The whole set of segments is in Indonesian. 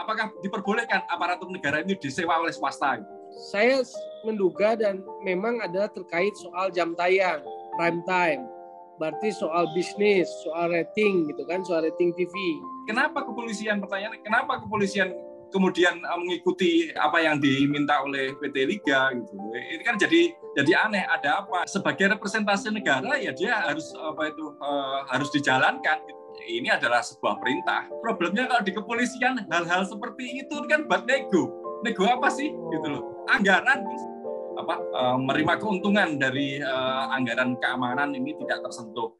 Apakah diperbolehkan aparatur negara ini disewa oleh swasta? Saya menduga dan memang ada terkait soal jam tayang, prime time berarti soal bisnis, soal rating gitu kan, soal rating TV. Kenapa kepolisian pertanyaan? Kenapa kepolisian kemudian eh, mengikuti apa yang diminta oleh PT Liga gitu. Ini kan jadi jadi aneh ada apa? Sebagai representasi negara ya dia harus apa itu uh, harus dijalankan gitu. Ini adalah sebuah perintah. Problemnya kalau di kepolisian hal-hal seperti itu kan buat nego. Nego apa sih gitu loh. Anggaran apa uh, menerima keuntungan dari uh, anggaran keamanan ini tidak tersentuh.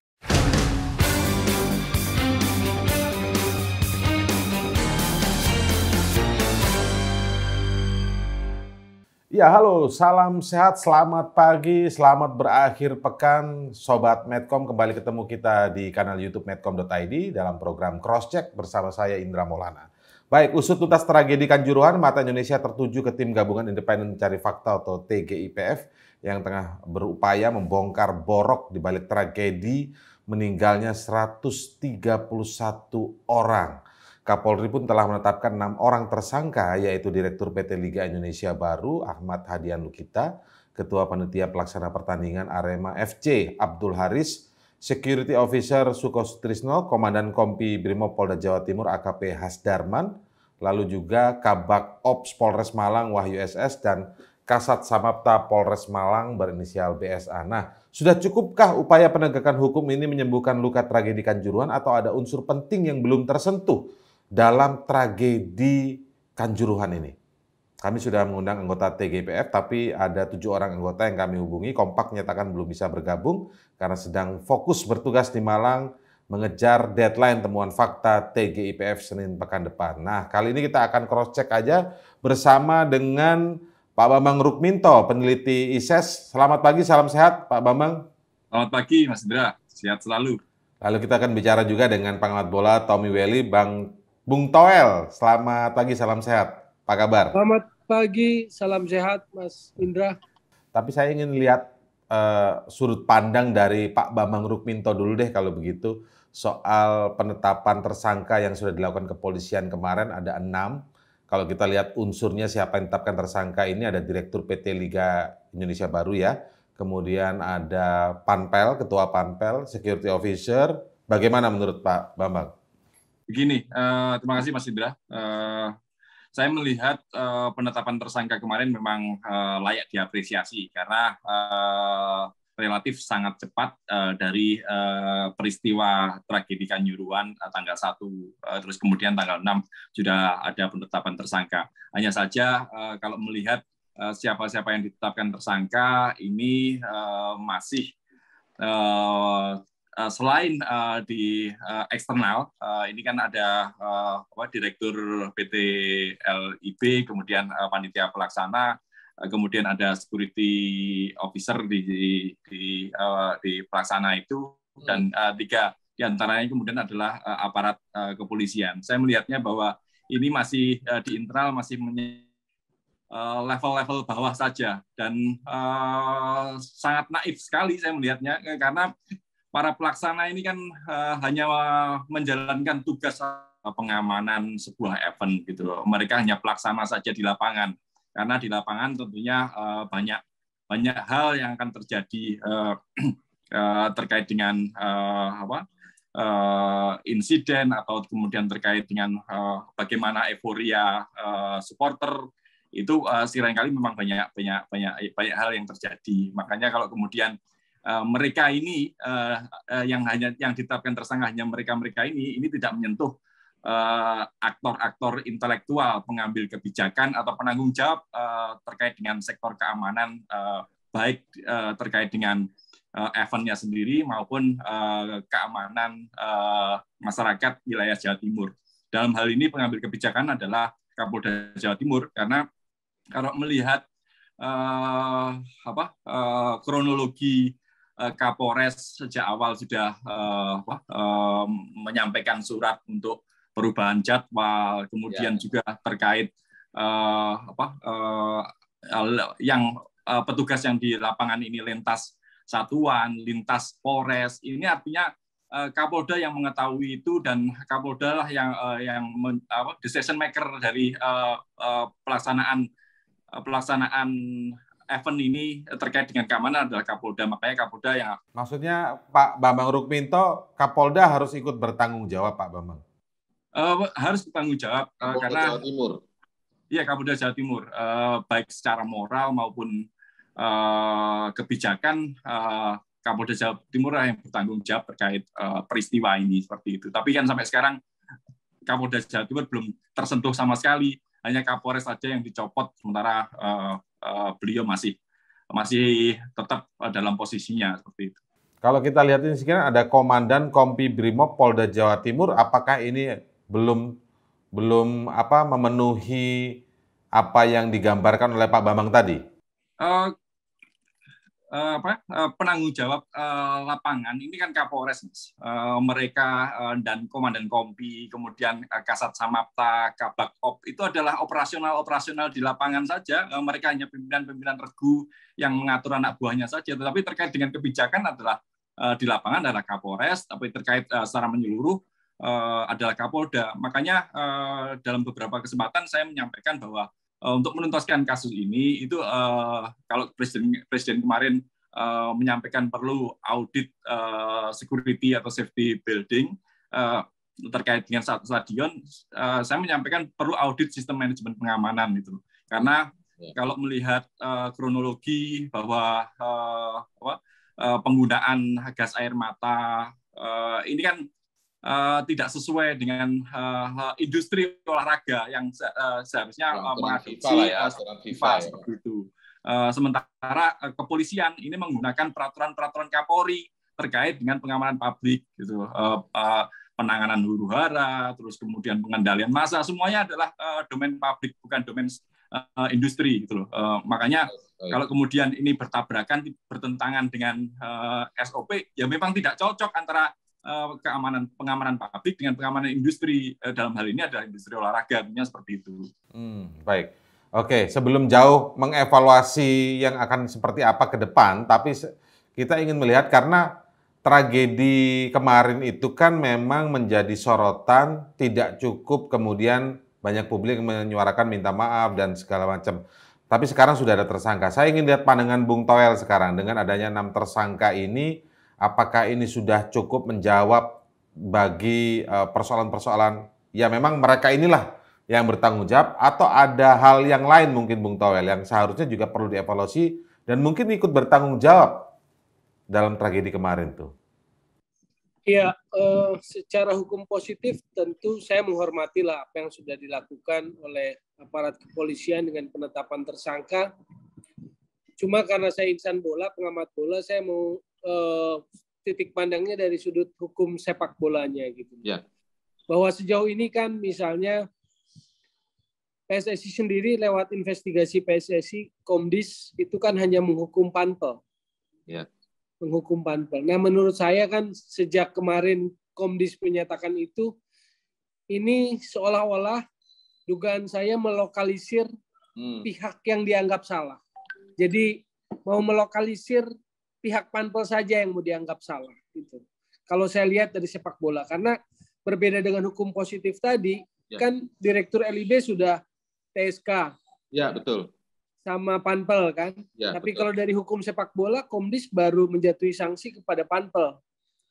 Ya halo, salam sehat, selamat pagi, selamat berakhir pekan Sobat Medcom. Kembali ketemu kita di kanal Youtube medcom.id dalam program Crosscheck bersama saya Indra Molana. Baik, usut tuntas tragedi Kanjuruhan, mata Indonesia tertuju ke tim gabungan independen mencari fakta atau TGIPF yang tengah berupaya membongkar borok di balik tragedi meninggalnya 131 orang. Kapolri pun telah menetapkan enam orang tersangka yaitu Direktur PT Liga Indonesia Baru Ahmad Hadian Lukita, Ketua Panitia Pelaksana Pertandingan Arema FC Abdul Haris, Security Officer Suko Komandan Kompi Brimob Polda Jawa Timur AKP Hasdarman, lalu juga Kabak Ops Polres Malang Wahyu SS dan Kasat Samapta Polres Malang berinisial BSA. Nah, sudah cukupkah upaya penegakan hukum ini menyembuhkan luka tragedi Kanjuruhan atau ada unsur penting yang belum tersentuh dalam tragedi Kanjuruhan ini? Kami sudah mengundang anggota TGPF, tapi ada tujuh orang anggota yang kami hubungi. Kompak menyatakan belum bisa bergabung karena sedang fokus bertugas di Malang mengejar deadline temuan fakta TGIPF Senin pekan depan. Nah, kali ini kita akan cross-check aja bersama dengan Pak Bambang Rukminto, peneliti ISES. E Selamat pagi, salam sehat Pak Bambang. Selamat pagi Mas Indra, sehat selalu. Lalu kita akan bicara juga dengan pengamat bola Tommy Welly, Bang Bung Toel, selamat pagi, salam sehat. Apa kabar? Selamat pagi, salam sehat, Mas Indra. Tapi saya ingin lihat uh, sudut pandang dari Pak Bambang Rukminto dulu deh kalau begitu soal penetapan tersangka yang sudah dilakukan kepolisian kemarin ada enam. Kalau kita lihat unsurnya siapa yang tetapkan tersangka ini ada Direktur PT Liga Indonesia Baru ya, kemudian ada Panpel, Ketua Panpel, Security Officer. Bagaimana menurut Pak Bambang? Begini, uh, terima kasih Mas Indra. Uh, saya melihat uh, penetapan tersangka kemarin memang uh, layak diapresiasi karena uh, relatif sangat cepat uh, dari uh, peristiwa tragedi Kanjuruan uh, tanggal 1 uh, terus kemudian tanggal 6 sudah ada penetapan tersangka. Hanya saja uh, kalau melihat siapa-siapa yang ditetapkan tersangka ini uh, masih uh, Eh, selain uh, di uh, eksternal, uh, ini kan ada uh, apa, direktur PT LIB, kemudian uh, panitia pelaksana, uh, kemudian ada security officer di di di, uh, di pelaksana itu hmm. dan uh, tiga diantaranya kemudian adalah uh, aparat uh, kepolisian. Saya melihatnya bahwa ini masih uh, di internal masih level-level bawah saja dan uh, sangat naif sekali saya melihatnya karena para pelaksana ini kan uh, hanya menjalankan tugas eh, pengamanan sebuah event gitu loh. Mereka hanya pelaksana saja di lapangan. Karena di lapangan tentunya uh, banyak banyak hal yang akan terjadi uh, uh, terkait dengan uh, apa? Uh, insiden atau kemudian terkait dengan uh, bagaimana euforia uh, supporter itu uh, seringkali memang banyak banyak banyak banyak hal yang terjadi. Makanya kalau kemudian Eh, mereka ini eh, eh, yang hanya yang ditetapkan tersangka hanya mereka-mereka ini ini tidak menyentuh aktor-aktor intelektual pengambil kebijakan atau penanggung jawab terkait dengan sektor keamanan baik terkait dengan eventnya sendiri maupun keamanan masyarakat wilayah Jawa Timur. Dalam hal ini pengambil kebijakan adalah Kapolda Jawa Timur karena kalau melihat apa kronologi Eh, Kapolres sejak awal sudah eh, eh, menyampaikan surat untuk perubahan jadwal, kemudian ya. juga terkait apa yang petugas yang di lapangan ini lintas satuan, lintas Polres. Ini artinya Kapolda yang mengetahui itu dan Kapolda lah yang yang men, uh, decision maker dari pelaksanaan pelaksanaan event ini terkait dengan keamanan adalah Kapolda, makanya Kapolda yang Maksudnya Pak Bambang Rukminto, Kapolda harus ikut bertanggung jawab Pak Bambang. Uh, harus bertanggung jawab eh, Kapolda karena Jawa Timur. Iya, Kapolda Jawa Timur, uh, baik secara moral maupun uh, kebijakan uh, Kapolda Jawa Timur yang bertanggung jawab terkait uh, peristiwa ini seperti itu. Tapi kan sampai sekarang Kapolda Jawa Timur belum tersentuh sama sekali, hanya Kapolres saja yang dicopot sementara uh, Eh, beliau masih masih tetap eh, dalam posisinya seperti itu. Kalau kita lihat ini sekarang ada Komandan Kompi Brimob Polda Jawa Timur, apakah ini belum belum apa memenuhi apa yang digambarkan oleh Pak Bambang tadi? Uh, Eh, apa eh, penanggung jawab eh, lapangan ini kan Kapolres mas. mereka dan Komandan Kompi kemudian Kasat Samapta Kabak Op itu adalah operasional operasional di lapangan saja mereka hanya pimpinan-pimpinan regu yang mengatur anak buahnya saja tetapi terkait dengan kebijakan adalah di lapangan adalah Kapolres tapi terkait secara menyeluruh adalah Kapolda makanya dalam beberapa kesempatan saya menyampaikan bahwa Eh, untuk menuntaskan kasus ini itu uh, kalau presiden presiden kemarin uh, menyampaikan perlu audit uh, security atau safety building uh, terkait dengan satu stadion, uh, saya menyampaikan perlu audit sistem manajemen pengamanan itu karena ya. kalau melihat uh, kronologi bahwa uh, apa, uh, penggunaan gas air mata uh, ini kan uh, tidak sesuai dengan uh, industri olahraga yang se uh, seharusnya uh, mengadopsi ya, FIFA ya. seperti itu. Uh, sementara uh, kepolisian ini menggunakan peraturan-peraturan Kapolri terkait dengan pengamanan publik, gitu, uh, uh, penanganan huru hara, terus kemudian pengendalian massa, semuanya adalah uh, domain publik bukan domain uh, industri, gitu loh. Uh, makanya kalau kemudian ini bertabrakan, bertentangan dengan uh, SOP, ya memang tidak cocok antara Eh, keamanan pengamanan publik dengan pengamanan industri eh, dalam hal ini adalah industri olahraga punya seperti itu. Hmm, baik. Oke, sebelum jauh mengevaluasi yang akan seperti apa ke depan, tapi kita ingin melihat karena tragedi kemarin itu kan memang menjadi sorotan, tidak cukup kemudian banyak publik menyuarakan minta maaf dan segala macam. Tapi sekarang sudah ada tersangka. Saya ingin lihat pandangan Bung Toel sekarang dengan adanya enam tersangka ini apakah ini sudah cukup menjawab bagi eh, persoalan-persoalan ya memang mereka inilah yang bertanggung jawab atau ada hal yang lain mungkin Bung Towel yang seharusnya juga perlu dievaluasi dan mungkin ikut bertanggung jawab dalam tragedi kemarin tuh. Ya, eh, secara hukum positif tentu saya menghormatilah apa yang sudah dilakukan oleh aparat kepolisian dengan penetapan tersangka. Cuma karena saya insan bola, pengamat bola, saya mau Eh, titik pandangnya dari sudut hukum sepak bolanya gitu. Ya. Bahwa sejauh ini kan misalnya PSSI sendiri lewat investigasi PSSI Komdis itu kan hanya menghukum panpel. Ya. Menghukum panpel. Nah, menurut saya kan sejak kemarin Komdis menyatakan itu ini seolah-olah dugaan saya melokalisir hmm. pihak yang dianggap salah. Jadi mau melokalisir pihak panpel saja yang mau dianggap salah gitu. Kalau saya lihat dari sepak bola karena berbeda dengan hukum positif tadi ya. kan direktur LIB sudah TSK. Ya, betul. Sama panpel kan? Ya, Tapi betul. kalau dari hukum sepak bola Komdis baru menjatuhi sanksi kepada panpel.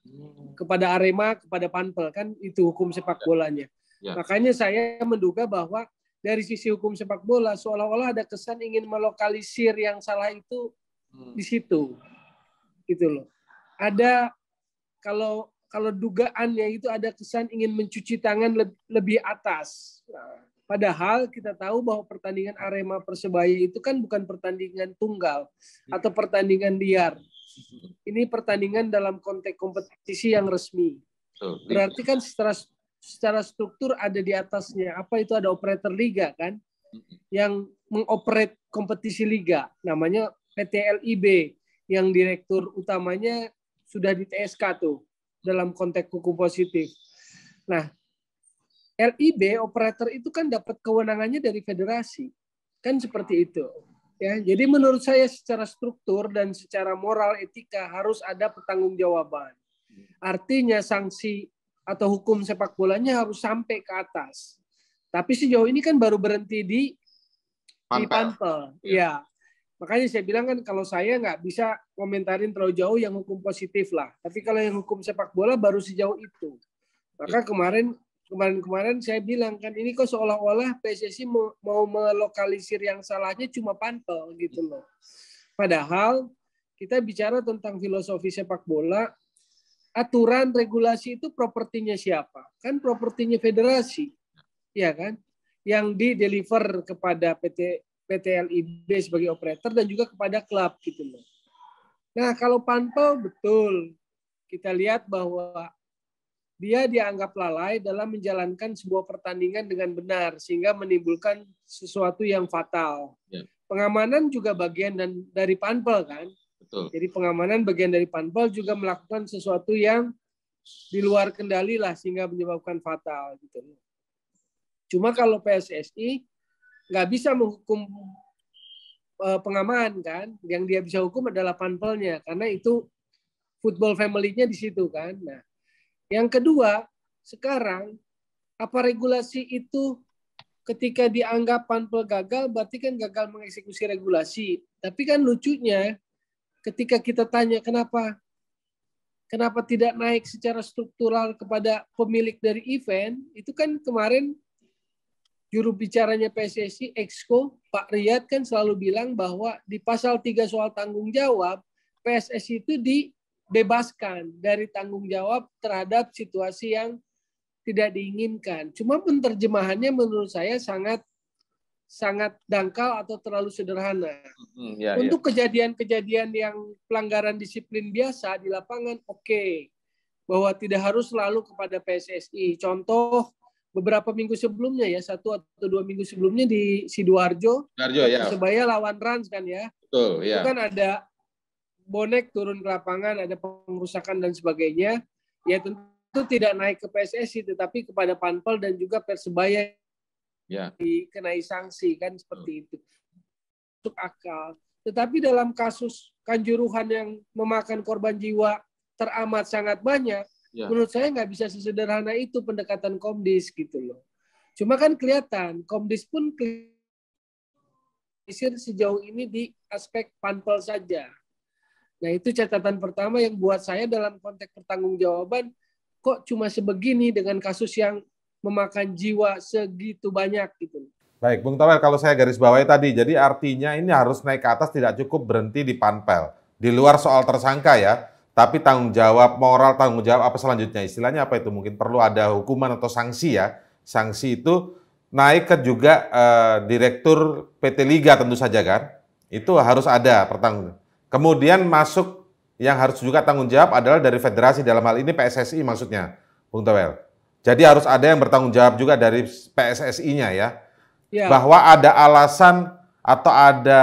Hmm. Kepada Arema, kepada panpel kan itu hukum sepak ya. bolanya. Ya. Makanya saya menduga bahwa dari sisi hukum sepak bola seolah-olah ada kesan ingin melokalisir yang salah itu hmm. di situ gitu loh. Ada kalau kalau dugaannya itu ada kesan ingin mencuci tangan lebih atas. Nah, padahal kita tahu bahwa pertandingan Arema Persebaya itu kan bukan pertandingan tunggal iya. atau pertandingan liar. Ini pertandingan dalam konteks kompetisi yang resmi. Berarti kan secara secara struktur ada di atasnya. Apa itu ada operator liga kan? Yang mengoperate kompetisi liga namanya PT LIB yang direktur utamanya sudah di TSK tuh dalam konteks hukum positif. Nah, LIB operator itu kan dapat kewenangannya dari federasi. Kan seperti itu. Ya, jadi menurut saya secara struktur dan secara moral etika harus ada pertanggungjawaban. Artinya sanksi atau hukum sepak bolanya harus sampai ke atas. Tapi sejauh ini kan baru berhenti di Pantel. di Pantel. Ya. ya. Makanya saya bilang kan kalau saya nggak bisa komentarin terlalu jauh yang hukum positif lah. Tapi kalau yang hukum sepak bola baru sejauh itu. Maka iya. kemarin kemarin-kemarin saya bilang kan ini kok seolah-olah PSSI mau, mau melokalisir yang salahnya cuma pantel gitu iya. loh. Padahal kita bicara tentang filosofi sepak bola, aturan regulasi itu propertinya siapa? Kan propertinya federasi. ya kan? Yang di deliver kepada PT PT LIB sebagai operator dan juga kepada klub gitu loh. Nah, kalau Panpel betul kita lihat bahwa dia dianggap lalai dalam menjalankan sebuah pertandingan dengan benar sehingga menimbulkan sesuatu yang fatal. Ya. Pengamanan juga bagian dan dari panpel kan. Betul. Jadi pengamanan bagian dari panpel juga melakukan sesuatu yang di luar kendali lah sehingga menyebabkan fatal gitu. Cuma kalau PSSI nggak bisa menghukum eh, pengaman kan yang dia bisa hukum adalah panpelnya karena itu football family-nya di situ kan nah yang kedua sekarang apa regulasi itu ketika dianggap panpel gagal berarti kan gagal mengeksekusi regulasi tapi kan lucunya ketika kita tanya kenapa kenapa tidak naik secara struktural kepada pemilik dari event itu kan kemarin juru bicaranya PSSI Exco Pak Riyad kan selalu bilang bahwa di pasal 3 soal tanggung jawab PSSI itu dibebaskan dari tanggung jawab terhadap situasi yang tidak diinginkan. Cuma penerjemahannya menurut saya sangat sangat dangkal atau terlalu sederhana. Hmm, ya, ya. Untuk kejadian-kejadian ya. yang pelanggaran disiplin biasa di lapangan, oke, okay. bahwa tidak harus selalu kepada PSSI. Contoh beberapa minggu sebelumnya ya satu atau dua minggu sebelumnya di sidoarjo sidoarjo ya sebaya lawan Rans kan ya betul ya itu kan ada bonek turun ke lapangan ada pengrusakan dan sebagainya ya tentu tidak naik ke PSSI tetapi kepada Panpel dan juga persebaya ya. dikenai sanksi kan seperti itu masuk akal tetapi dalam kasus kanjuruhan yang memakan korban jiwa teramat sangat banyak Ya. Menurut saya nggak bisa sesederhana itu pendekatan Komdis gitu loh. Cuma kan kelihatan Komdis pun kelihatan sejauh ini di aspek panpel saja. Nah itu catatan pertama yang buat saya dalam konteks pertanggungjawaban kok cuma sebegini dengan kasus yang memakan jiwa segitu banyak gitu. Baik, Bung Tawel, kalau saya garis bawahi tadi, jadi artinya ini harus naik ke atas tidak cukup berhenti di panpel. Di luar soal tersangka ya, tapi tanggung jawab moral, tanggung jawab apa selanjutnya? Istilahnya apa itu? Mungkin perlu ada hukuman atau sanksi ya. Sanksi itu naik ke juga eh, direktur PT Liga tentu saja kan. Itu harus ada pertanggung. Kemudian masuk yang harus juga tanggung jawab adalah dari federasi dalam hal ini PSSI maksudnya, Bung Tawel. Jadi harus ada yang bertanggung jawab juga dari PSSI-nya ya. ya. Bahwa ada alasan atau ada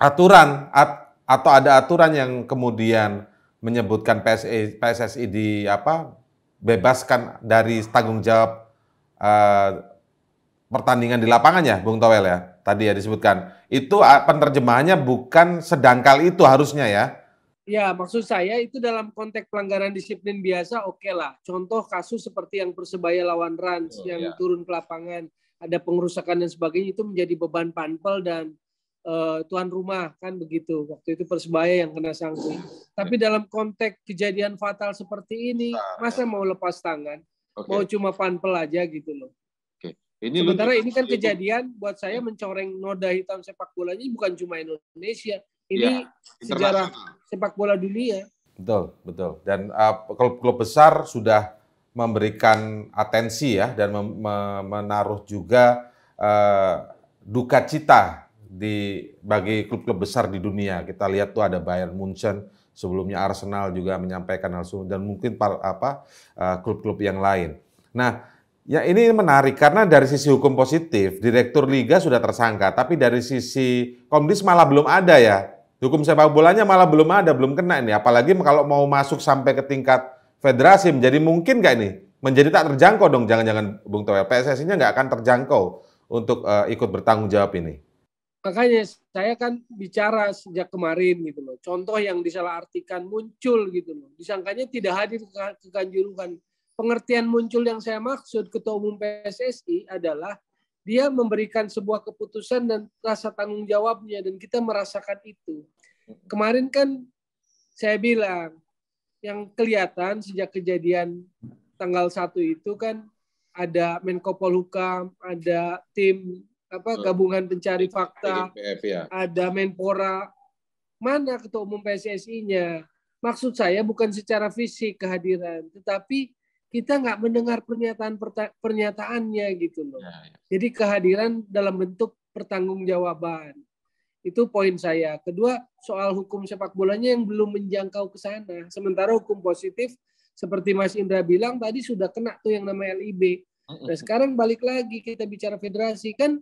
aturan at, atau ada aturan yang kemudian menyebutkan PSI, PSSI di apa bebaskan dari tanggung jawab uh, pertandingan di lapangan ya, Bung Towel ya. Tadi ya disebutkan. Itu ah, penerjemahannya bukan sedangkal itu harusnya ya. Ya, maksud saya itu dalam konteks pelanggaran disiplin biasa oke okay lah. Contoh kasus seperti yang Persebaya lawan Rans oh, yang ya. turun ke lapangan, ada pengerusakan dan sebagainya itu menjadi beban panpel dan uh, tuan rumah kan begitu waktu itu persebaya yang kena sanksi tapi dalam konteks kejadian fatal seperti ini ah. masa mau lepas tangan okay. mau cuma panpel aja gitu loh okay. ini sementara ini kan itu. kejadian buat saya mencoreng noda hitam sepak bola ini bukan cuma Indonesia ini ya, sejarah sepak bola dunia betul betul dan uh, klub-klub besar sudah memberikan atensi ya dan menaruh juga uh, duka cita di bagi klub-klub besar di dunia. Kita lihat tuh ada Bayern Munchen, sebelumnya Arsenal juga menyampaikan hal itu dan mungkin par, apa eh, klub-klub yang lain. Nah, ya ini menarik karena dari sisi hukum positif direktur liga sudah tersangka, tapi dari sisi Komdis malah belum ada ya. Hukum sepak bolanya malah belum ada, belum kena ini. Apalagi kalau mau masuk sampai ke tingkat federasi menjadi mungkin nggak ini? Menjadi tak terjangkau dong, jangan-jangan Bung Toel. PSSI-nya nggak akan terjangkau untuk uh, ikut bertanggung jawab ini makanya saya kan bicara sejak kemarin gitu loh. Contoh yang disalahartikan muncul gitu loh. Disangkanya tidak hadir ke Kanjuruhan. Pengertian muncul yang saya maksud Ketua Umum PSSI adalah dia memberikan sebuah keputusan dan rasa tanggung jawabnya dan kita merasakan itu. Kemarin kan saya bilang yang kelihatan sejak kejadian tanggal 1 itu kan ada Menko Polhukam, ada tim apa hmm. gabungan pencari fakta, ya. ada Menpora, mana ketua umum PSSI-nya? Maksud saya bukan secara fisik kehadiran, tetapi kita nggak mendengar pernyataan pernyataannya gitu loh. Ya, ya. Jadi kehadiran dalam bentuk pertanggungjawaban. Itu poin saya. Kedua, soal hukum sepak bolanya yang belum menjangkau ke sana. Sementara hukum positif seperti Mas Indra bilang tadi sudah kena tuh yang namanya LIB. Nah, sekarang balik lagi kita bicara federasi kan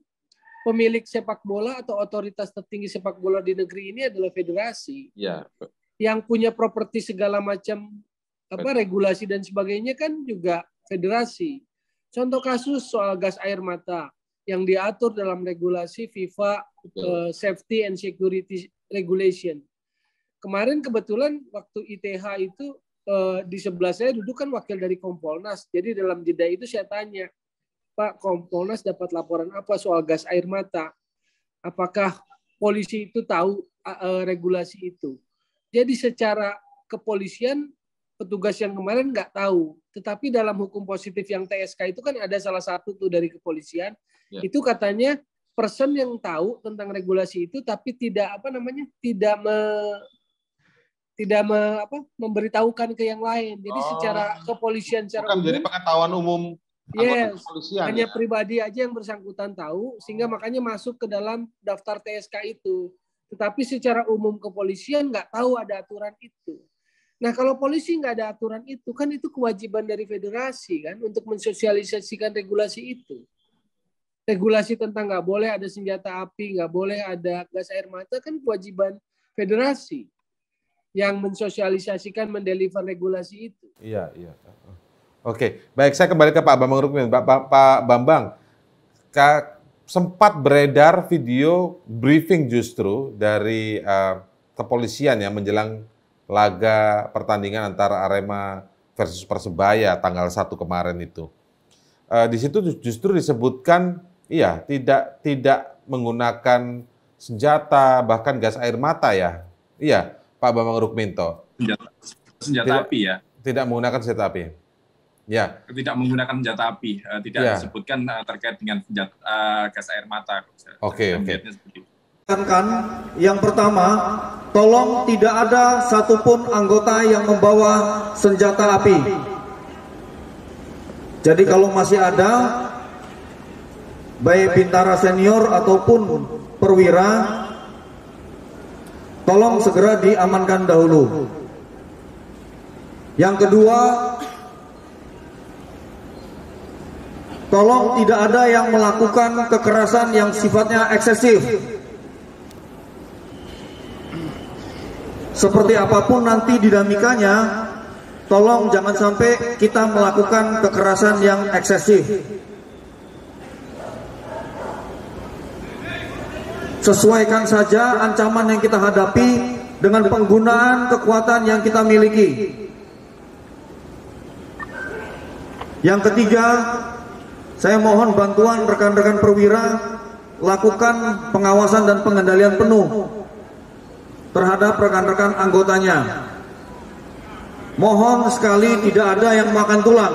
pemilik sepak bola atau otoritas tertinggi sepak bola di negeri ini adalah federasi. Ya. Yang punya properti segala macam apa regulasi dan sebagainya kan juga federasi. Contoh kasus soal gas air mata yang diatur dalam regulasi FIFA uh, Safety and Security Regulation. Kemarin kebetulan waktu ITH itu eh, di sebelah saya duduk kan wakil dari Kompolnas. Jadi dalam jeda itu saya tanya, Pak Kompolnas dapat laporan apa soal gas air mata? Apakah polisi itu tahu uh, regulasi itu? Jadi secara kepolisian petugas yang kemarin nggak tahu, tetapi dalam hukum positif yang TSK itu kan ada salah satu tuh dari kepolisian, ya. itu katanya person yang tahu tentang regulasi itu tapi tidak apa namanya tidak me, tidak me, apa, memberitahukan ke yang lain. Jadi oh. secara kepolisian secara Bukan, umum, jadi pengetahuan umum Yes, hanya ya? pribadi aja yang bersangkutan tahu, sehingga oh. makanya masuk ke dalam daftar TSK itu. Tetapi secara umum kepolisian nggak tahu ada aturan itu. Nah kalau polisi nggak ada aturan itu, kan itu kewajiban dari federasi kan untuk mensosialisasikan regulasi itu. Regulasi tentang nggak boleh ada senjata api, nggak boleh ada gas air mata kan kewajiban federasi yang mensosialisasikan mendeliver regulasi itu. Iya, iya. Oke, baik saya kembali ke Pak Bambang Rukmin. Pak, Pak, Pak Bambang, ka, sempat beredar video briefing justru dari uh, kepolisian ya menjelang laga pertandingan antara Arema versus Persebaya tanggal 1 kemarin itu. Uh, di situ justru disebutkan iya tidak tidak menggunakan senjata bahkan gas air mata ya. Iya, Pak Bambang Rukminto. Senjata, senjata tidak, api ya. Tidak menggunakan senjata api. Ya. Tidak menggunakan senjata api, uh, tidak ya. disebutkan uh, terkait dengan senjata uh, eh, gas air mata. Oke, oke. yang pertama, tolong tidak ada satupun anggota yang membawa senjata api. Jadi kalau masih ada, baik bintara senior ataupun perwira, tolong segera diamankan dahulu. Yang kedua, Tolong tidak ada yang melakukan kekerasan yang sifatnya eksesif. Seperti apapun nanti dinamikanya, tolong jangan sampai kita melakukan kekerasan yang eksesif. Sesuaikan saja ancaman yang kita hadapi dengan penggunaan kekuatan yang kita miliki. Yang ketiga, saya mohon bantuan rekan-rekan perwira lakukan pengawasan dan pengendalian penuh terhadap rekan-rekan anggotanya. Mohon sekali tidak ada yang makan tulang.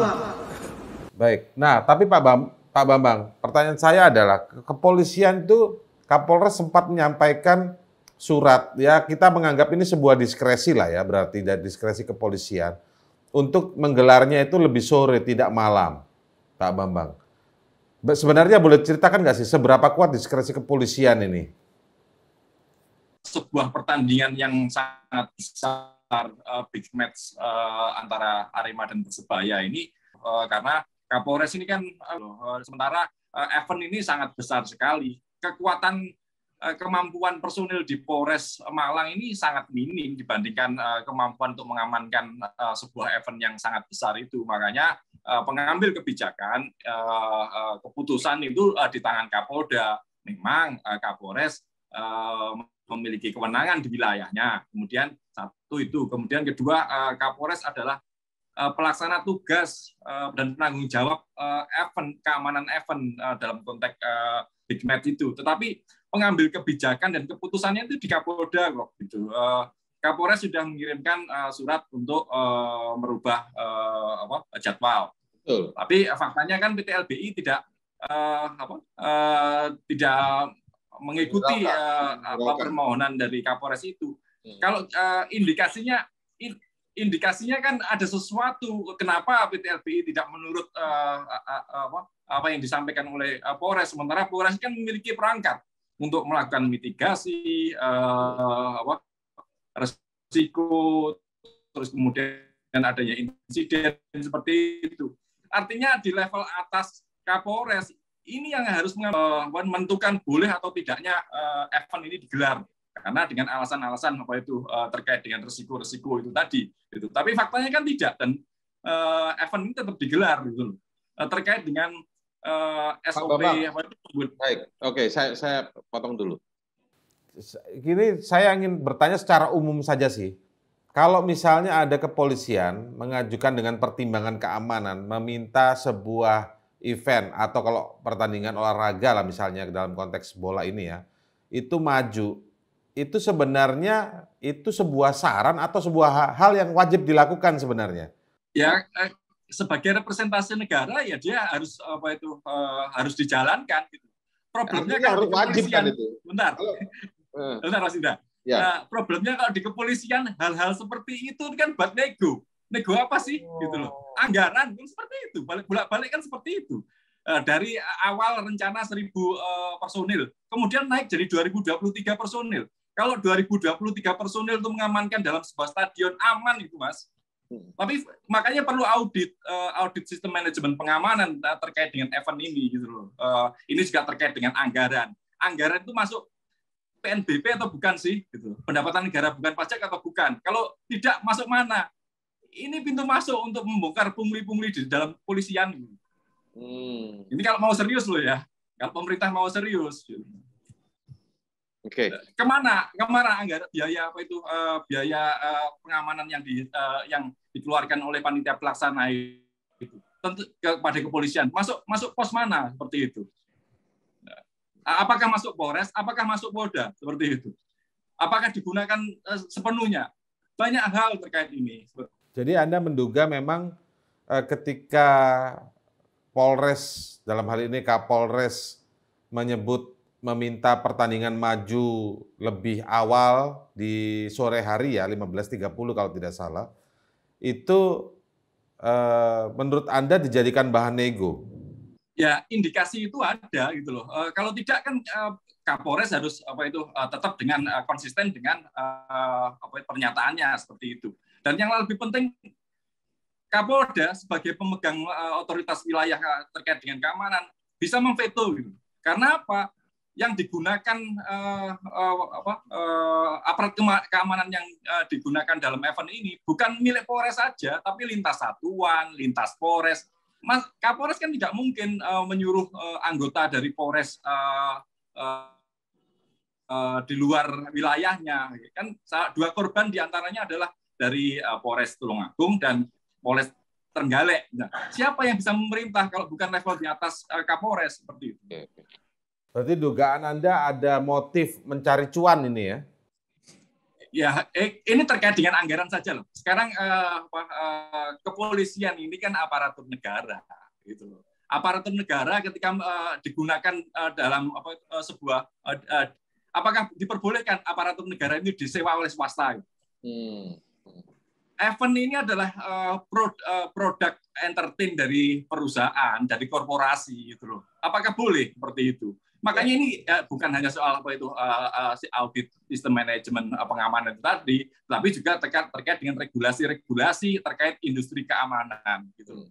Baik. Nah, tapi Pak Bam, Pak Bambang, pertanyaan saya adalah kepolisian itu Kapolres sempat menyampaikan surat ya kita menganggap ini sebuah diskresi lah ya berarti dari diskresi kepolisian untuk menggelarnya itu lebih sore tidak malam Pak Bambang. Sebenarnya boleh ceritakan nggak sih seberapa kuat diskresi kepolisian ini? Sebuah pertandingan yang sangat besar uh, big match uh, antara Arema dan Persebaya ini uh, karena Kapolres ini kan uh, sementara uh, event ini sangat besar sekali. Kekuatan Eh, kemampuan personil di Polres Malang ini sangat minim dibandingkan eh, kemampuan untuk mengamankan eh, sebuah event yang sangat besar itu. Makanya pengambil kebijakan keputusan itu di tangan Kapolda. Memang Kapolres memiliki kewenangan di wilayahnya. Kemudian satu itu, kemudian kedua Kapolres adalah pelaksana tugas dan penanggung jawab event keamanan event dalam konteks Big Match itu. Tetapi pengambil kebijakan dan keputusannya itu di Kapolda kok gitu. Eh, Kapolres sudah mengirimkan eh, surat untuk eh, merubah apa, jadwal. Betul. Tapi faktanya kan PT LBI tidak apa, tidak mengikuti apa, permohonan dari Kapolres itu. Hmm. Kalau indikasinya indikasinya kan ada sesuatu kenapa PT LBI tidak menurut apa, apa yang disampaikan oleh Polres sementara Polres kan memiliki perangkat untuk melakukan mitigasi uh, resiko terus kemudian adanya insiden seperti itu. Artinya di level atas Kapolres ini yang harus eh, menentukan boleh atau tidaknya uh, event ini digelar karena dengan alasan-alasan apa itu uh, terkait dengan resiko-resiko itu tadi itu. Tapi faktanya kan tidak dan uh, event ini tetap digelar gitu. Uh, terkait dengan uh, SOP yang Baik, oke, saya saya potong dulu. Gini, saya ingin bertanya secara umum saja sih. Kalau misalnya ada kepolisian mengajukan dengan pertimbangan keamanan, meminta sebuah event atau kalau pertandingan olahraga lah misalnya dalam konteks bola ini ya, itu maju, itu sebenarnya itu sebuah saran atau sebuah hal yang wajib dilakukan sebenarnya? Ya, eh, sebagai representasi negara ya dia harus apa itu uh, harus dijalankan gitu. Problemnya ya, kalau harus wajib kan itu. Bentar. Uh. Bentar Mas Indah. Ya. Nah, problemnya kalau di kepolisian hal-hal seperti itu kan buat nego. Nego apa sih oh. gitu loh. Anggaran kan seperti itu. Bolak-balik kan seperti itu eh, dari awal rencana 1000 personil, kemudian naik jadi 2023 personil. Kalau 2023 personil itu mengamankan dalam sebuah stadion aman itu, Mas. Hmm. Tapi makanya perlu audit uh, audit sistem manajemen pengamanan uh, terkait dengan event ini gitu loh. Uh, ini juga terkait dengan anggaran. Anggaran itu masuk PNBP atau bukan sih gitu. Pendapatan negara bukan pajak atau bukan? Kalau tidak masuk mana? Ini pintu masuk untuk membongkar pungli-pungli di dalam kepolisian. Hmm. Ini kalau mau serius loh ya. Kalau pemerintah mau serius. Gitu. Oke. Okay. Eh, kemana kemana anggaran biaya apa itu eh, biaya eh, pengamanan yang di yang dikeluarkan oleh panitia pelaksana itu tentu kepada kepolisian masuk masuk pos mana seperti itu apakah masuk Polres, apakah masuk Polda, seperti itu. Apakah digunakan sepenuhnya? Banyak hal terkait ini. Jadi Anda menduga memang ketika Polres, dalam hal ini Kapolres menyebut meminta pertandingan maju lebih awal di sore hari ya 15.30 kalau tidak salah itu eh, menurut Anda dijadikan bahan nego? Ya indikasi itu ada gitu loh. E, kalau tidak kan e, Kapolres harus apa itu e, tetap dengan e, konsisten dengan e, apa pernyataannya seperti itu. Dan yang lebih penting Kapolda sebagai pemegang e, otoritas wilayah terkait dengan keamanan bisa memveto gitu. Karena apa? yang digunakan eh, eh, apa, eh, aparat keamanan yang digunakan dalam event ini bukan milik Polres saja, tapi lintas satuan, lintas Polres. Mas Kapolres kan tidak mungkin menyuruh anggota dari Polres di luar wilayahnya. Kan dua korban diantaranya adalah dari Polres Tulungagung dan Polres Tenggalek. Nah, siapa yang bisa memerintah kalau bukan level di atas uh, Kapolres seperti itu? Berarti dugaan Anda ada motif mencari cuan ini ya? Ya, eh, ini terkait dengan anggaran saja loh. Sekarang eh, eh, kepolisian ini kan aparatur negara, gitu loh. Aparatur negara ketika eh, digunakan eh, dalam apa, eh, sebuah eh, eh apakah diperbolehkan aparatur negara ini disewa oleh swasta? Hmm. Event ini adalah uh, eh, pro, uh, produk entertain dari perusahaan, dari korporasi gitu loh. Apakah boleh seperti itu? Makanya ini ya, bukan hanya soal apa itu uh, uh, si audit sistem manajemen pengamanan itu tadi, tapi juga terkait terkait dengan regulasi-regulasi terkait industri keamanan gitu.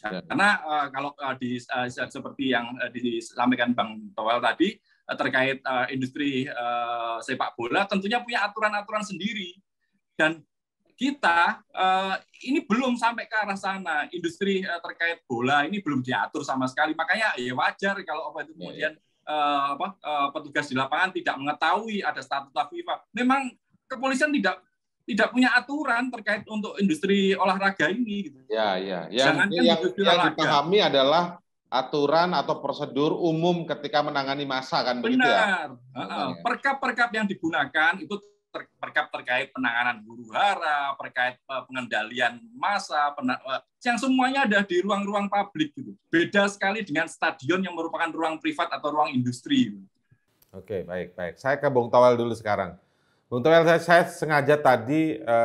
Hmm. Karena uh, kalau uh, di uh, seperti yang uh, disampaikan Bang Towel tadi uh, terkait uh, industri uh, sepak bola tentunya punya aturan-aturan sendiri dan kita uh, ini belum sampai ke arah sana. Industri uh, terkait bola ini belum diatur sama sekali. Makanya ya wajar kalau apa itu iya, iya. kemudian yeah. Eh, apa, eh, petugas di lapangan tidak mengetahui ada statuta FIFA. Memang kepolisian tidak tidak punya aturan terkait untuk industri olahraga ini. Gitu. Ya, ya. Yang, kan yang, yang dipahami adalah aturan atau prosedur umum ketika menangani masa kan Benar. begitu ya? Benar. Perkap-perkap yang digunakan itu ter, perkap terkait penanganan huru hara, terkait e, pengendalian massa, e, yang semuanya ada di ruang-ruang publik gitu. Beda sekali dengan stadion yang merupakan ruang privat atau ruang industri. Oke, baik, baik. Saya ke Bung Tawel dulu sekarang. Bung Tawel, saya, saya sengaja tadi e,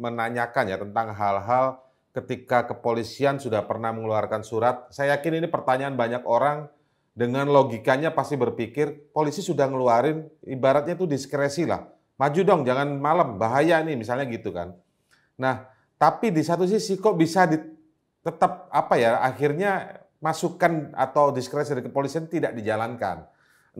menanyakan ya tentang hal-hal ketika kepolisian sudah pernah mengeluarkan surat. Saya yakin ini pertanyaan banyak orang dengan logikanya pasti berpikir polisi sudah ngeluarin ibaratnya itu diskresi lah maju dong jangan malam bahaya nih misalnya gitu kan. Nah tapi di satu sisi kok bisa di, tetap apa ya akhirnya masukan atau diskresi dari kepolisian tidak dijalankan.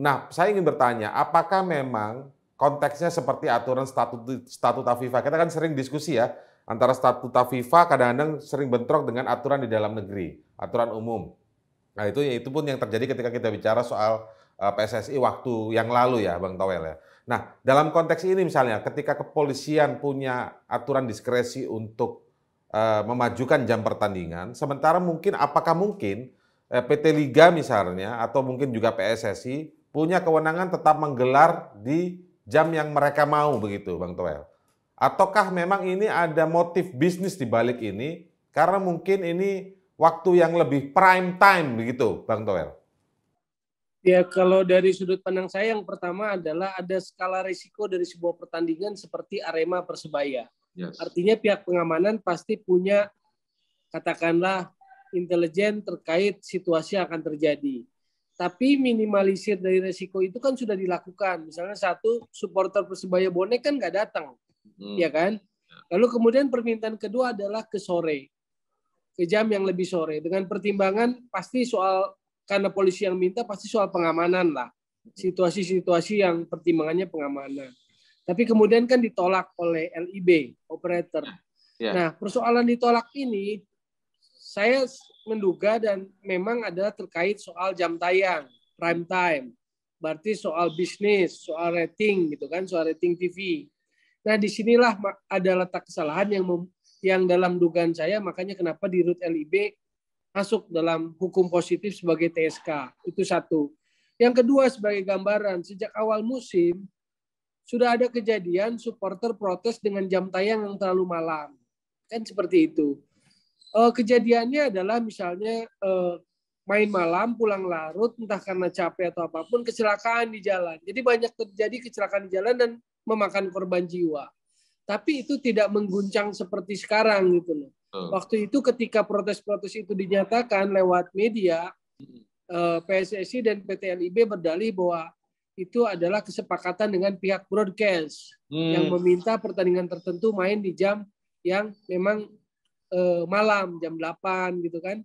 Nah saya ingin bertanya apakah memang konteksnya seperti aturan statut statuta FIFA kita kan sering diskusi ya antara statuta FIFA kadang-kadang sering bentrok dengan aturan di dalam negeri aturan umum. Nah itu itu pun yang terjadi ketika kita bicara soal Eh, PSSI waktu yang lalu ya Bang Towel ya. Nah, dalam konteks ini misalnya ketika kepolisian punya aturan diskresi untuk uh, memajukan jam pertandingan, sementara mungkin apakah mungkin uh, eh, PT Liga misalnya atau mungkin juga PSSI punya kewenangan tetap menggelar di jam yang mereka mau begitu Bang Toel. Ataukah memang ini ada motif bisnis di balik ini karena mungkin ini waktu yang lebih prime time begitu Bang Toel? Ya, kalau dari sudut pandang saya yang pertama adalah ada skala risiko dari sebuah pertandingan seperti Arema Persebaya. Yes. Artinya pihak pengamanan pasti punya katakanlah intelijen terkait situasi yang akan terjadi. Tapi minimalisir dari risiko itu kan sudah dilakukan. Misalnya satu supporter Persebaya bonek kan nggak datang, hmm. ya kan? Ya. Lalu kemudian permintaan kedua adalah ke sore, ke jam yang lebih sore. Dengan pertimbangan pasti soal karena polisi yang minta pasti soal pengamanan lah situasi-situasi yang pertimbangannya pengamanan tapi kemudian kan ditolak oleh LIB operator yeah. Ya. nah persoalan ditolak ini saya menduga dan memang adalah terkait soal jam tayang prime time berarti soal bisnis soal rating gitu kan soal rating TV nah disinilah ada letak kesalahan yang yang dalam dugaan saya makanya kenapa di root LIB masuk dalam hukum positif sebagai TSK. Itu satu. Yang kedua sebagai gambaran, sejak awal musim sudah ada kejadian supporter protes dengan jam tayang yang terlalu malam. Kan seperti itu. Eh, kejadiannya adalah misalnya eh, main malam, pulang larut, entah karena capek atau apapun, kecelakaan di jalan. Jadi banyak terjadi kecelakaan di jalan dan memakan korban jiwa. Tapi itu tidak mengguncang seperti sekarang gitu loh. Waktu itu ketika protes-protes itu dinyatakan lewat media, hmm. eh, PSSI dan PT LIB berdalih bahwa itu adalah kesepakatan dengan pihak broadcast hmm. yang meminta pertandingan tertentu main di jam yang memang eh, malam jam 8 gitu kan.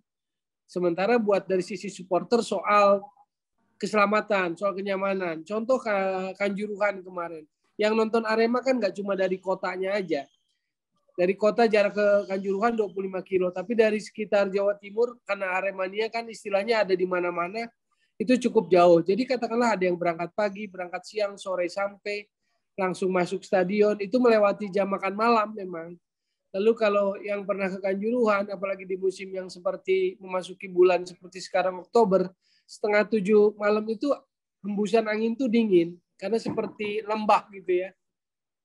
Sementara buat dari sisi supporter soal keselamatan, soal kenyamanan. Contoh kanjuruhan kemarin. Yang nonton Arema kan nggak cuma dari kotanya aja dari kota jarak ke Kanjuruhan 25 kilo, tapi dari sekitar Jawa Timur karena Aremania kan istilahnya ada di mana-mana, itu cukup jauh. Jadi katakanlah ada yang berangkat pagi, berangkat siang, sore sampai langsung masuk stadion, itu melewati jam makan malam memang. Lalu kalau yang pernah ke Kanjuruhan, apalagi di musim yang seperti memasuki bulan seperti sekarang Oktober, setengah tujuh malam itu hembusan angin tuh dingin, karena seperti lembah gitu ya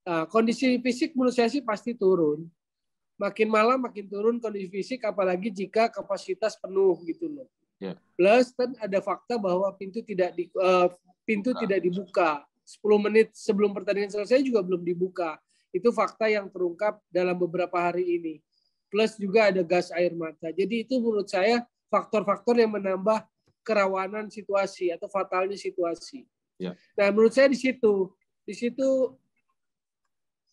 Nah, kondisi fisik menurut saya sih pasti turun. Makin malam makin turun kondisi fisik, apalagi jika kapasitas penuh gitu loh. Yeah. Plus kan ada fakta bahwa pintu tidak di uh, pintu nah. tidak dibuka. 10 menit sebelum pertandingan selesai juga belum dibuka. Itu fakta yang terungkap dalam beberapa hari ini. Plus juga ada gas air mata. Jadi itu menurut saya faktor-faktor yang menambah kerawanan situasi atau fatalnya situasi. Yeah. Nah, menurut saya di situ, di situ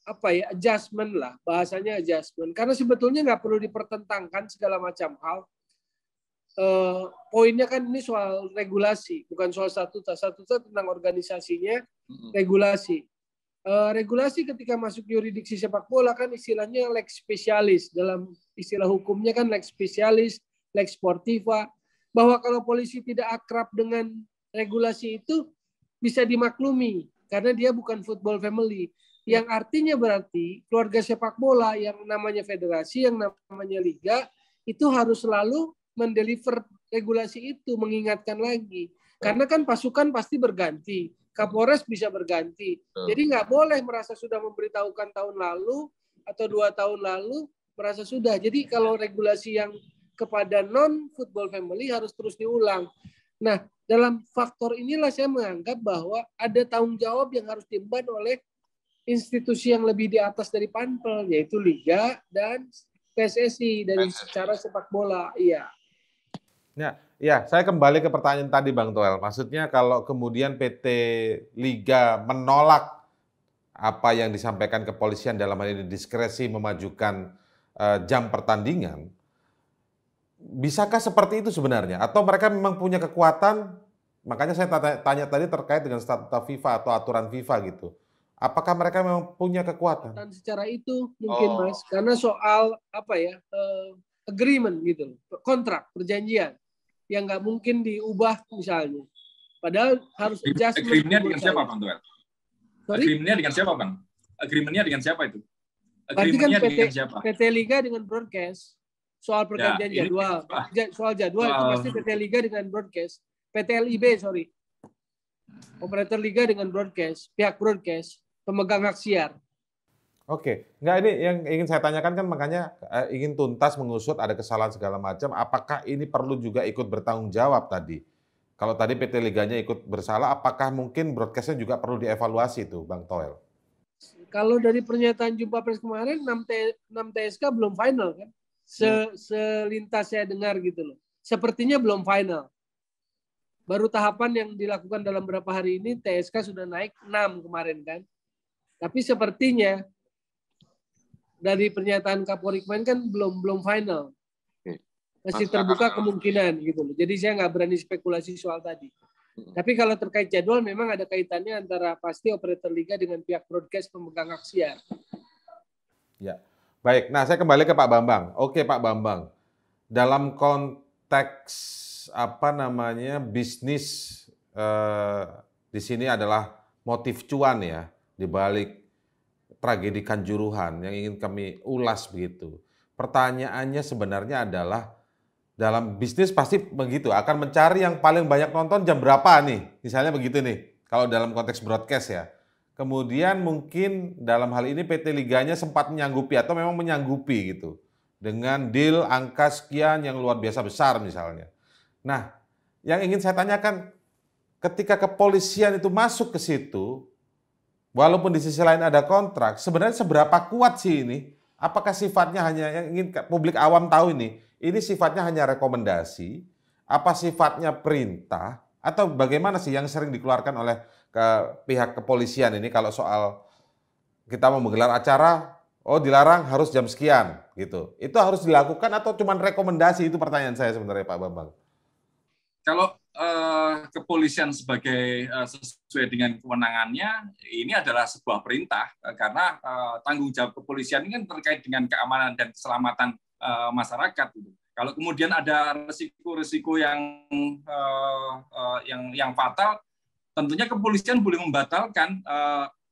apa ya adjustment lah bahasanya adjustment karena sebetulnya nggak perlu dipertentangkan segala macam hal eh, poinnya kan ini soal regulasi bukan soal satu statuta tentang organisasinya regulasi eh, regulasi ketika masuk yuridiksi sepak bola kan istilahnya lex specialis dalam istilah hukumnya kan lex specialis lex sportiva bahwa kalau polisi tidak akrab dengan regulasi itu bisa dimaklumi karena dia bukan football family yang artinya berarti keluarga sepak bola yang namanya federasi, yang namanya liga, itu harus selalu mendeliver regulasi itu, mengingatkan lagi. Karena kan pasukan pasti berganti, Kapolres bisa berganti. Jadi nggak boleh merasa sudah memberitahukan tahun lalu atau dua tahun lalu merasa sudah. Jadi kalau regulasi yang kepada non football family harus terus diulang. Nah, dalam faktor inilah saya menganggap bahwa ada tanggung jawab yang harus diemban oleh institusi yang lebih di atas dari Panpel yaitu Liga dan PSSI dari secara sepak bola. Iya. Ya, ya, saya kembali ke pertanyaan tadi Bang Toel. Maksudnya kalau kemudian PT Liga menolak apa yang disampaikan kepolisian dalam hal ini diskresi memajukan uh, jam pertandingan, bisakah seperti itu sebenarnya? Atau mereka memang punya kekuatan? Makanya saya tanya, tanya tadi terkait dengan statuta FIFA atau aturan FIFA gitu Apakah mereka memang punya kekuatan? Dan secara itu mungkin oh. mas, karena soal apa ya uh, agreement gitu, kontrak perjanjian yang nggak mungkin diubah misalnya. Padahal harus adjustment. Agreementnya dengan siapa bang Tuel? Agreementnya dengan siapa bang? Agreementnya dengan siapa itu? Kan agreementnya kan PT, dengan siapa? PT Liga dengan broadcast soal ya, perjanjian ya, jadwal, ini, soal jadwal itu pasti PT Liga dengan broadcast, PT LIB sorry, operator liga dengan broadcast, pihak broadcast pemegang hak siar. Oke, nggak ini yang ingin saya tanyakan kan makanya eh, ingin tuntas mengusut ada kesalahan segala macam. Apakah ini perlu juga ikut bertanggung jawab tadi? Kalau tadi PT Liganya ikut bersalah, apakah mungkin broadcastnya juga perlu dievaluasi itu, Bang Toel? Kalau dari pernyataan jumpa pers kemarin, 6, T, 6 TSK belum final kan? Se, hmm. selintas saya dengar gitu loh. Sepertinya belum final. Baru tahapan yang dilakukan dalam beberapa hari ini, TSK sudah naik 6 kemarin kan? Tapi sepertinya dari pernyataan Kapolri kemarin kan belum belum final. Masih terbuka kemungkinan gitu loh. Jadi saya nggak berani spekulasi soal tadi. Tapi kalau terkait jadwal memang ada kaitannya antara pasti operator liga dengan pihak broadcast pemegang hak siar. Ya. Baik, nah saya kembali ke Pak Bambang. Oke Pak Bambang, dalam konteks apa namanya bisnis eh, di sini adalah motif cuan ya di balik tragedi Kanjuruhan yang ingin kami ulas begitu. Pertanyaannya sebenarnya adalah dalam bisnis pasti begitu akan mencari yang paling banyak nonton jam berapa nih. Misalnya begitu nih kalau dalam konteks broadcast ya. Kemudian mungkin dalam hal ini PT Liganya sempat menyanggupi atau memang menyanggupi gitu dengan deal angka sekian yang luar biasa besar misalnya. Nah, yang ingin saya tanyakan ketika kepolisian itu masuk ke situ walaupun di sisi lain ada kontrak, sebenarnya seberapa kuat sih ini? Apakah sifatnya hanya yang ingin publik awam tahu ini? Ini sifatnya hanya rekomendasi, apa sifatnya perintah, atau bagaimana sih yang sering dikeluarkan oleh ke pihak kepolisian ini kalau soal kita mau menggelar acara, oh dilarang harus jam sekian gitu. Itu harus dilakukan atau cuma rekomendasi itu pertanyaan saya sebenarnya Pak Bambang. Kalau kepolisian sebagai eh, sesuai dengan kewenangannya ini adalah sebuah perintah eh, karena eh, tanggung jawab kepolisian ini kan terkait dengan keamanan dan keselamatan masyarakat gitu. Kalau kemudian ada resiko-resiko yang yang yang fatal, tentunya kepolisian boleh membatalkan.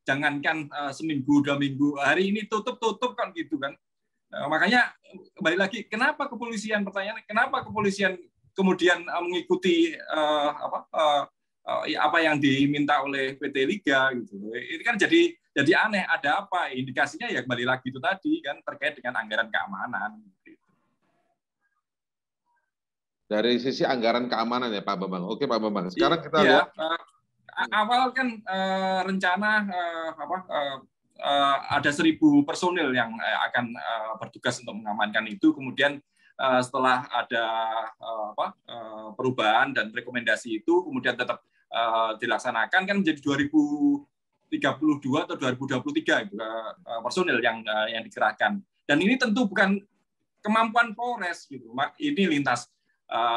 jangankan seminggu dua minggu hari ini tutup tutup kan gitu kan. makanya kembali lagi kenapa kepolisian pertanyaan kenapa kepolisian kemudian eh, mengikuti uh, apa, uh, apa yang diminta oleh PT Liga gitu. Ini kan jadi jadi aneh ada apa indikasinya ya kembali lagi itu tadi kan terkait dengan anggaran keamanan. Dari sisi anggaran keamanan ya Pak Bambang. Oke Pak Bambang. Sekarang kita ya, lihat. Uh, awal kan uh, rencana uh, apa uh, uh, ada seribu personil yang uh, akan uh, bertugas untuk mengamankan itu kemudian Eh, setelah ada eh, apa, eh, perubahan dan rekomendasi itu kemudian tetap dilaksanakan kan menjadi 2032 atau 2023 personil yang yang dikerahkan. Dan ini tentu bukan kemampuan Polres gitu. Ini lintas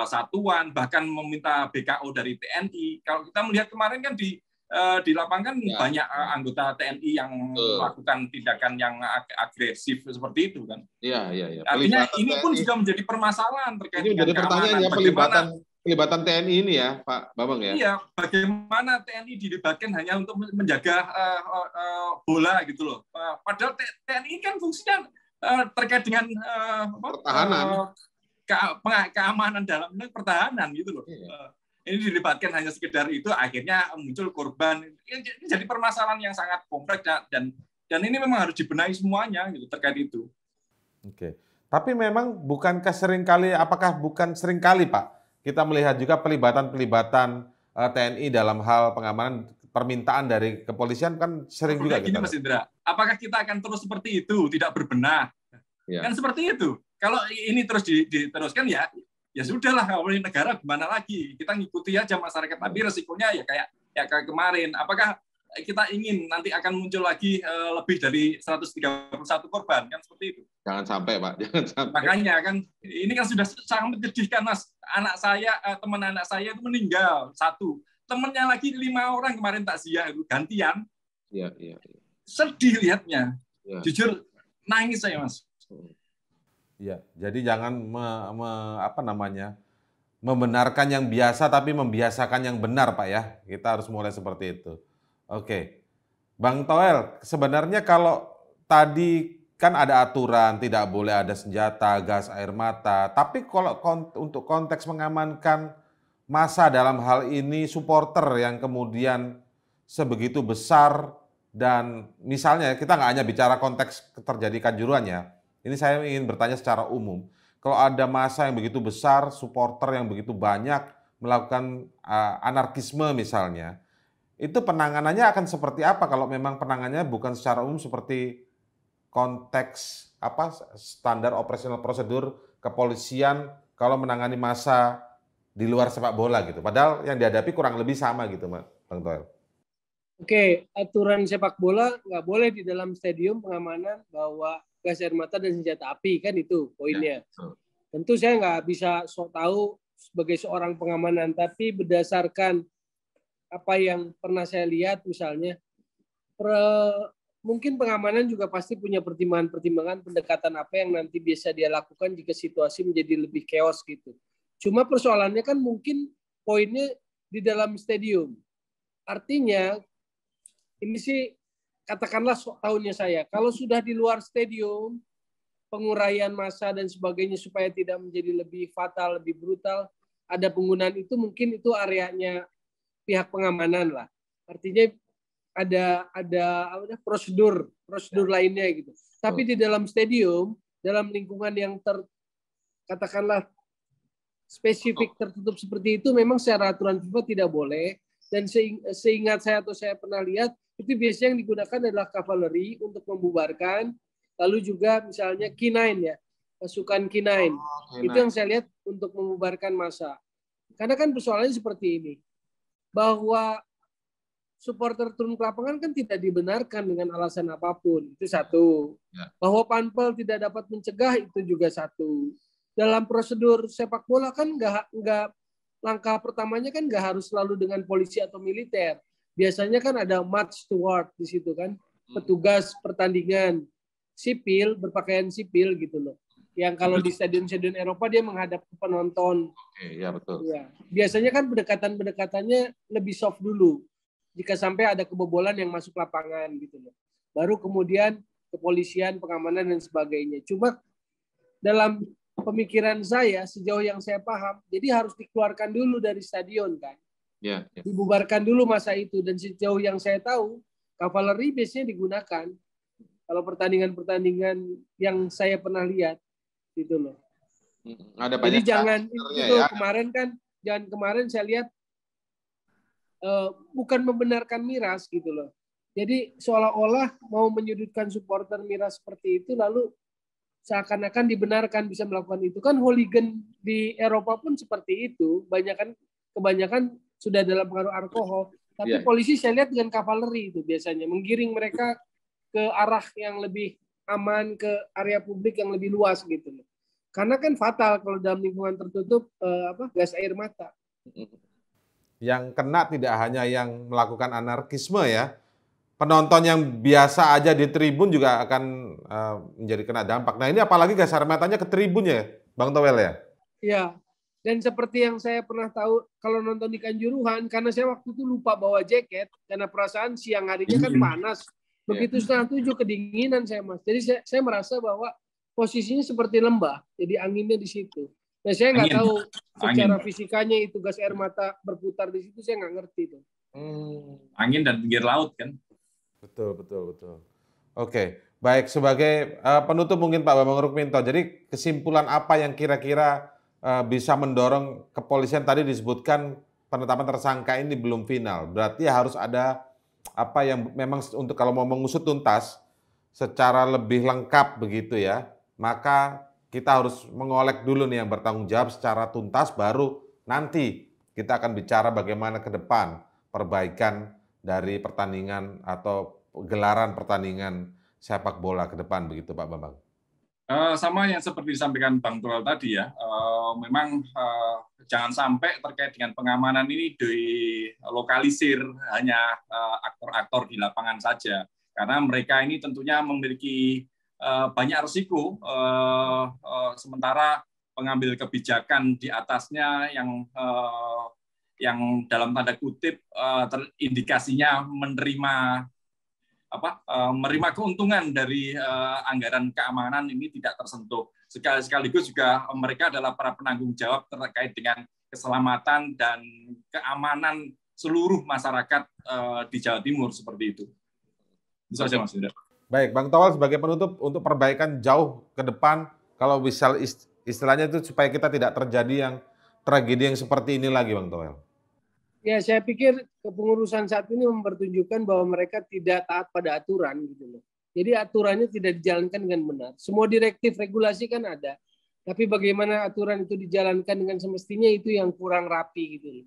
satuan bahkan meminta BKO dari TNI. Kalau kita melihat kemarin kan di Eh, di lapangan ya. banyak eh, anggota TNI yang uh. melakukan tindakan yang agresif seperti itu kan. Iya, iya, iya. Artinya pelibatan ini pun TNI. juga menjadi permasalahan terkait ini dengan jadi pertanyaan ya pelibatan pelibatan TNI ini ya, Pak Bambang ya. Iya, bagaimana TNI dilibatkan hanya untuk menjaga uh, uh, bola gitu loh. Uh, padahal TNI kan fungsinya uh, terkait dengan uh, pertahanan. Uh, ke, keamanan dalam pertahanan gitu loh. Iya ini dilibatkan hanya sekedar itu akhirnya muncul korban ini jadi permasalahan yang sangat kompleks dan dan ini memang harus dibenahi semuanya gitu terkait itu oke tapi memang bukankah seringkali apakah bukan seringkali pak kita melihat juga pelibatan-pelibatan eh, TNI dalam hal pengamanan permintaan dari kepolisian kan sering juga gitu, gini kita. Mas Indra, apakah kita akan terus seperti itu tidak berbenah? Ya. Kan seperti itu. Kalau ini terus diteruskan ya ya sudahlah oleh negara gimana lagi kita ngikuti aja masyarakat tapi iya. resikonya ya kayak ya kayak kemarin apakah kita ingin nanti akan muncul lagi eh, lebih dari 131 korban kan seperti itu. Jangan sampai Pak, jangan sampai. Makanya kan ini kan sudah sangat menyedihkan Mas. Anak saya eh, teman anak saya itu meninggal satu, Temennya lagi lima orang kemarin tak itu gantian. Iya, iya. Ya. Sedih lihatnya. Ya. Jujur nangis saya Mas. Hmm. Iya. Jadi jangan me, me, apa namanya membenarkan yang biasa tapi membiasakan yang benar, Pak ya. Kita harus mulai seperti itu. Oke, Bang Toel, sebenarnya kalau tadi kan ada aturan tidak boleh ada senjata, gas air mata. Tapi kalau kont untuk konteks mengamankan masa dalam hal ini supporter yang kemudian sebegitu besar dan misalnya kita nggak hanya bicara konteks terjadikan kanjuruan ya, ini saya ingin bertanya secara umum. Kalau ada masa yang begitu besar, supporter yang begitu banyak melakukan uh, anarkisme misalnya, itu penanganannya akan seperti apa kalau memang penanganannya bukan secara umum seperti konteks apa standar operasional prosedur kepolisian kalau menangani masa di luar sepak bola gitu. Padahal yang dihadapi kurang lebih sama gitu, Bang Toel. Oke, aturan sepak bola nggak boleh di dalam stadium pengamanan bawa gas air mata dan senjata api kan itu poinnya. Ya, Tentu saya nggak bisa sok tahu sebagai seorang pengamanan, tapi berdasarkan apa yang pernah saya lihat misalnya, per, mungkin pengamanan juga pasti punya pertimbangan-pertimbangan pendekatan apa yang nanti bisa dia lakukan jika situasi menjadi lebih chaos gitu. Cuma persoalannya kan mungkin poinnya di dalam stadium. Artinya ini sih katakanlah tahunnya saya, kalau sudah di luar stadium, penguraian massa dan sebagainya supaya tidak menjadi lebih fatal, lebih brutal, ada penggunaan itu mungkin itu areanya pihak pengamanan lah. Artinya ada ada prosedur prosedur lainnya gitu. Tapi di dalam stadium, dalam lingkungan yang ter katakanlah spesifik tertutup seperti itu memang secara aturan FIFA tidak boleh dan seingat saya atau saya pernah lihat itu biasanya yang digunakan adalah kavaleri untuk membubarkan, lalu juga misalnya kinain ya, pasukan kinain. Oh, itu yang saya lihat untuk membubarkan massa. Karena kan persoalannya seperti ini, bahwa supporter turun ke lapangan kan tidak dibenarkan dengan alasan apapun. Itu satu. Ya. Bahwa panpel tidak dapat mencegah itu juga satu. Dalam prosedur sepak bola kan nggak nggak langkah pertamanya kan nggak harus selalu dengan polisi atau militer biasanya kan ada match toward di situ kan hmm. petugas pertandingan sipil berpakaian sipil gitu loh yang kalau di stadion-stadion Eropa dia menghadap ke penonton. Oke, ya betul. Ya. Biasanya kan pendekatan-pendekatannya lebih soft dulu. Jika sampai ada kebobolan yang masuk lapangan gitu loh. Baru kemudian kepolisian, pengamanan dan sebagainya. Cuma dalam pemikiran saya sejauh yang saya paham, jadi harus dikeluarkan dulu dari stadion kan. Ya, ya, Dibubarkan dulu masa itu dan sejauh yang saya tahu kavaleri biasanya digunakan kalau pertandingan-pertandingan yang saya pernah lihat gitu loh. Hmm, ada banyak Jadi jangan itu ya. kemarin kan jangan kemarin saya lihat uh, bukan membenarkan miras gitu loh. Jadi seolah-olah mau menyudutkan supporter miras seperti itu lalu seakan-akan dibenarkan bisa melakukan itu kan hooligan di Eropa pun seperti itu banyak kan kebanyakan sudah dalam pengaruh alkohol. Tapi yeah. polisi saya lihat dengan kavaleri itu biasanya menggiring mereka ke arah yang lebih aman ke area publik yang lebih luas gitu loh. Karena kan fatal kalau dalam lingkungan tertutup eh, apa gas air mata. Yang kena tidak hanya yang melakukan anarkisme ya. Penonton yang biasa aja di tribun juga akan uh, menjadi kena dampak. Nah ini apalagi gas air matanya ke tribun ya, Bang Towel ya? Iya, dan seperti yang saya pernah tahu kalau nonton di Kanjuruhan, karena saya waktu itu lupa bawa jaket, karena perasaan siang harinya kan iya. panas. Begitu iya. setengah tujuh kedinginan saya mas. Jadi saya, saya merasa bahwa posisinya seperti lembah, jadi anginnya di situ. Nah saya nggak tahu secara angin. fisikanya itu gas air mata berputar di situ saya nggak ngerti tuh. Hmm. Angin dan pinggir laut kan. Betul betul betul. Oke. Baik, sebagai eh, penutup mungkin Pak Bambang Rukminto. Jadi kesimpulan apa yang kira-kira Eh, bisa mendorong kepolisian tadi disebutkan penetapan tersangka ini belum final. Berarti harus ada apa yang memang untuk kalau mau mengusut tuntas secara lebih lengkap begitu ya, maka kita harus mengolek dulu nih yang bertanggung jawab secara tuntas baru nanti kita akan bicara bagaimana ke depan perbaikan dari pertandingan atau gelaran pertandingan sepak bola ke depan begitu Pak Bambang. Eh, sama yang seperti disampaikan Bang Tual tadi ya, eh, memang eh, jangan sampai terkait dengan pengamanan ini lokalisir hanya aktor-aktor di lapangan saja, karena mereka ini tentunya memiliki banyak resiko, sementara pengambil kebijakan di atasnya yang yang dalam tanda kutip terindikasinya menerima apa uh, menerima keuntungan dari eh, anggaran keamanan ini tidak tersentuh. Sekali sekaligus juga mereka adalah para penanggung jawab terkait dengan keselamatan dan keamanan seluruh masyarakat eh, di Jawa Timur seperti itu. Bisa saja Mas Indra. Baik, Bang Tawal sebagai penutup untuk perbaikan jauh ke depan kalau misal istilahnya itu supaya kita tidak terjadi yang tragedi yang seperti ini lagi Bang Tawal. Ya, saya pikir kepengurusan saat ini mempertunjukkan bahwa mereka tidak taat pada aturan gitu loh. Jadi aturannya tidak dijalankan dengan benar. Semua direktif regulasi kan ada, tapi bagaimana aturan itu dijalankan dengan semestinya itu yang kurang rapi gitu loh.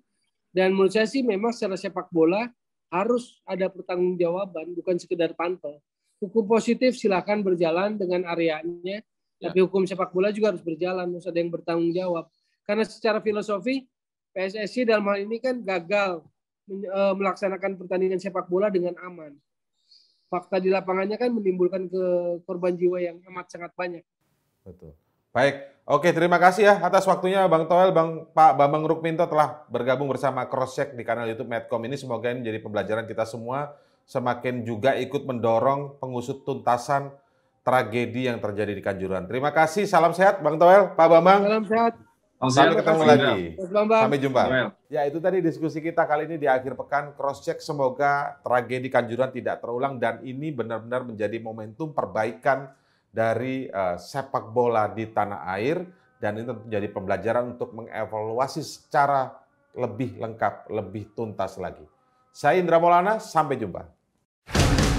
Dan menurut saya sih memang secara sepak bola harus ada pertanggungjawaban, bukan sekedar pantau. Hukum positif silahkan berjalan dengan areanya, ya. tapi hukum sepak bola juga harus berjalan, harus ada yang bertanggung jawab. Karena secara filosofi PSSI dalam hal ini kan gagal e, melaksanakan pertandingan sepak bola dengan aman. Fakta di lapangannya kan menimbulkan ke korban jiwa yang amat sangat banyak. Betul. Baik, oke terima kasih ya atas waktunya Bang Toel, Bang Pak Bambang Rukminto telah bergabung bersama Crosscheck di kanal YouTube Medcom ini. Semoga ini menjadi pembelajaran kita semua semakin juga ikut mendorong pengusut tuntasan tragedi yang terjadi di Kanjuruhan. Terima kasih, salam sehat Bang Toel, Pak Bambang. Salam sehat. Sampai ketemu lagi. Sampai jumpa. Ya itu tadi diskusi kita kali ini di akhir pekan cross check semoga tragedi Kanjuruhan tidak terulang dan ini benar-benar menjadi momentum perbaikan dari uh, sepak bola di tanah air dan ini tentu menjadi pembelajaran untuk mengevaluasi secara lebih lengkap, lebih tuntas lagi. Saya Indra Maulana, sampai jumpa.